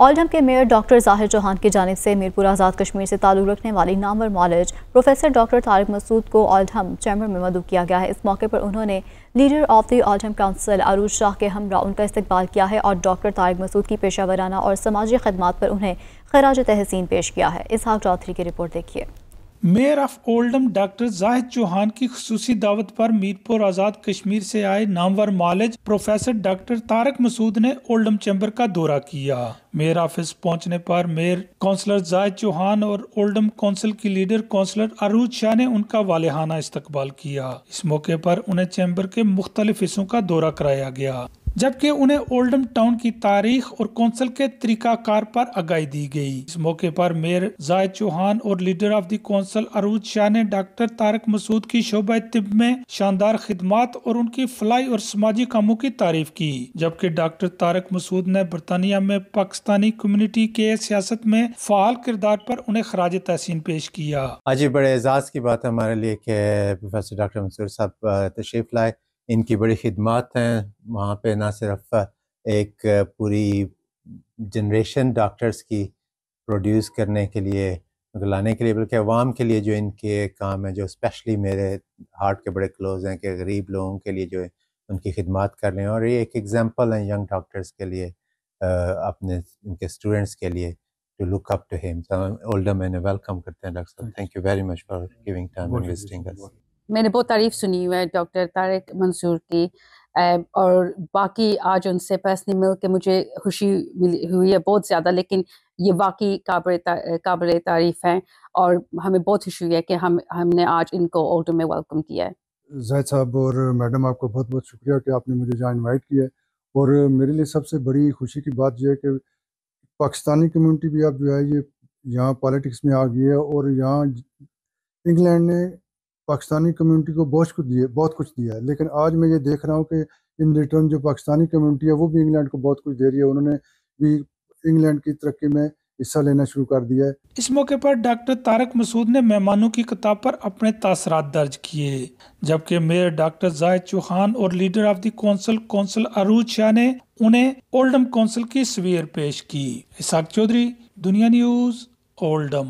ऑलडम के mayor doctor जाहिर चौहान की जानब से मीरपुर आज़ाद कश्मीर से ताल्लुक़ रखने वाली नामवर मॉलेज प्रोफेसर डॉक्टर तारिक मसूद को ऑलडम चैम्बर में मदू किया गया है इस मौके पर उन्होंने leader of the Oldham council Arooj Shah के हमरा उनका इस्तबाल किया है और डॉक्टर तारिक मसूद की पेशा वराना और समाजी खदमात पर उन्हें खराज तहसीन पेश किया है इसहाक चौधरी की रिपोर्ट देखिए mayor of Oldham doctor Zahid Chauhan की खसूसी दावत पर मीरपुर आज़ाद कश्मीर से आए नामवर मालिज प्रोफेसर डॉक्टर तारक मसूद ने ओल्डम चैम्बर का दौरा किया मेयर ऑफिस पहुंचने पर मेयर काउंसलर जाहिद चौहान और ओल्डम काउंसिल की लीडर काउंसलर अरूज शाह ने उनका वालेहाना इस्तकबाल किया इस मौके पर उन्हें चैम्बर के मुख्तलिफ हिस्सों का दौरा कराया गया जबकि उन्हें ओल्डम टाउन की तारीख और कौंसिल के तरीकाकार पर आगाही दी गई इस मौके पर मेयर जायद चौहान और leader of the council Arooj Shah ने डॉक्टर तारक मसूद की शोबा तिब में शानदार खिदमत और उनकी फलाई और समाजी कामों की तारीफ की जबकि डॉक्टर तारक मसूद ने बरतानिया में पाकिस्तानी कम्युनिटी के सियासत में फाल किरदार पर उन्हें खराज तहसीन पेश किया आज बड़े एजाज की बात है हमारे लिए प्रोफेसर डॉक्टर मसूद साहब तशरीफ लाए इनकी बड़ी खिदमत हैं वहाँ पे ना सिर्फ एक पूरी जनरेशन डॉक्टर्स की प्रोड्यूस करने के लिए मतलब लाने के लिए बल्कि अवाम के लिए जो इनके काम है जो स्पेशली मेरे हार्ट के बड़े क्लोज हैं कि गरीब लोगों के लिए जो है उनकी खिदमत कर रहे हैं और ये एक एग्ज़ाम्पल है यंग डॉक्टर्स के लिए अपने इनके स्टूडेंट्स के लिए to look up to him Oldham I'm welcome करते हैं doctor Thank you very much for giving time मैंने बहुत तारीफ सुनी हुई है डॉक्टर तारक मंसूर की और बाकी आज उनसे पर्सनली मिल के मुझे खुशी मिली हुई है बहुत ज़्यादा लेकिन ये वाकई काबिल ता, काबिल तारीफ हैं और हमें बहुत खुशी हुई है कि हम हमने आज इनको ऑल्टो में वेलकम किया है जैद साहब और मैडम आपको बहुत बहुत शुक्रिया कि आपने मुझे जहाँ इन्वाइट किया है और मेरे लिए सबसे बड़ी खुशी की बात यह है कि पाकिस्तानी कम्यूनिटी भी अब जो है ये यहाँ पॉलिटिक्स में आ गई है और यहाँ इंग्लैंड ने पाकिस्तानी कम्युनिटी को बहुत कुछ दिया बहुत कुछ दिया है लेकिन आज मैं ये देख रहा हूँ कि इन रिटर्न जो पाकिस्तानी कम्युनिटी है वो भी इंग्लैंड को बहुत कुछ दे रही है उन्होंने भी इंग्लैंड की तरक्की में हिस्सा लेना शुरू कर दिया है इस मौके पर डॉक्टर तारक मसूद ने मेहमानों की किताब पर अपने तसरा दर्ज किए जबकि मेयर डॉक्टर जाहिद चौहान और leader of the council council Arooj Shah ने उन्हें ओल्डम कौंसिल की सवेर पेश की इसाक चौधरी दुनिया न्यूज ओल्डम